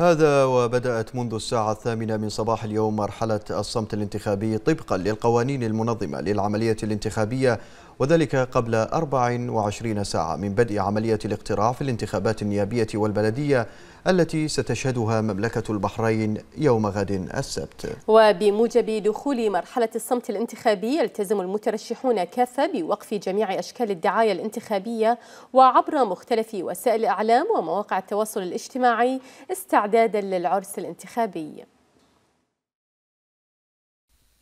هذا وبدأت منذ الساعة الثامنة من صباح اليوم مرحلة الصمت الانتخابي طبقا للقوانين المنظمة للعملية الانتخابية وذلك قبل 24 ساعة من بدء عملية الاقتراع في الانتخابات النيابية والبلدية التي ستشهدها مملكة البحرين يوم غد السبت وبموجب دخول مرحلة الصمت الانتخابي يلتزم المترشحون كافة بوقف جميع أشكال الدعاية الانتخابية وعبر مختلف وسائل الإعلام ومواقع التواصل الاجتماعي استعدادا للعرس الانتخابي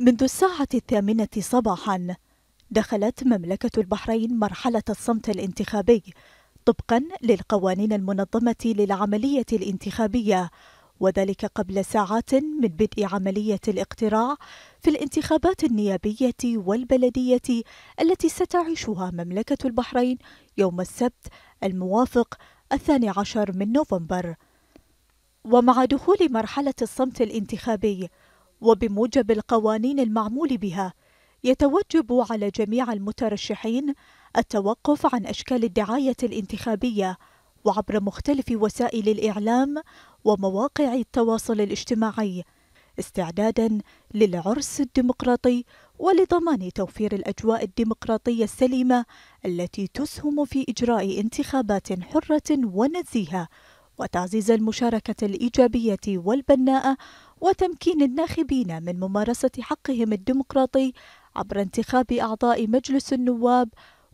منذ الساعة الثامنة صباحا دخلت مملكة البحرين مرحلة الصمت الانتخابي طبقا للقوانين المنظمة للعملية الانتخابية وذلك قبل ساعات من بدء عملية الاقتراع في الانتخابات النيابية والبلدية التي ستعيشها مملكة البحرين يوم السبت الموافق الثاني عشر من نوفمبر ومع دخول مرحلة الصمت الانتخابي وبموجب القوانين المعمول بها يتوجب على جميع المترشحين التوقف عن أشكال الدعاية الانتخابية وعبر مختلف وسائل الإعلام ومواقع التواصل الاجتماعي استعدادا للعرس الديمقراطي ولضمان توفير الأجواء الديمقراطية السليمة التي تسهم في إجراء انتخابات حرة ونزيهة وتعزيز المشاركة الإيجابية والبناءة وتمكين الناخبين من ممارسة حقهم الديمقراطي عبر انتخاب أعضاء مجلس النواب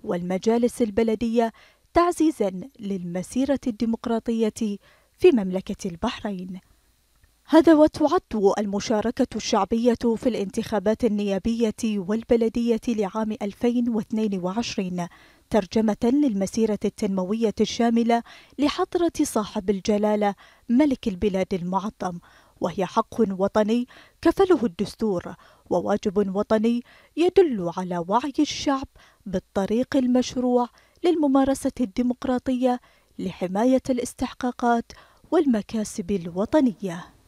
والمجالس البلدية تعزيزا للمسيرة الديمقراطية في مملكة البحرين. هذا وتعد المشاركة الشعبية في الانتخابات النيابية والبلدية لعام 2022 ترجمة للمسيرة التنموية الشاملة لحضرة صاحب الجلالة ملك البلاد المعظم وهي حق وطني كفله الدستور وواجب وطني يدل على وعي الشعب بالطريق المشروع للممارسه الديمقراطيه لحمايه الاستحقاقات والمكاسب الوطنيه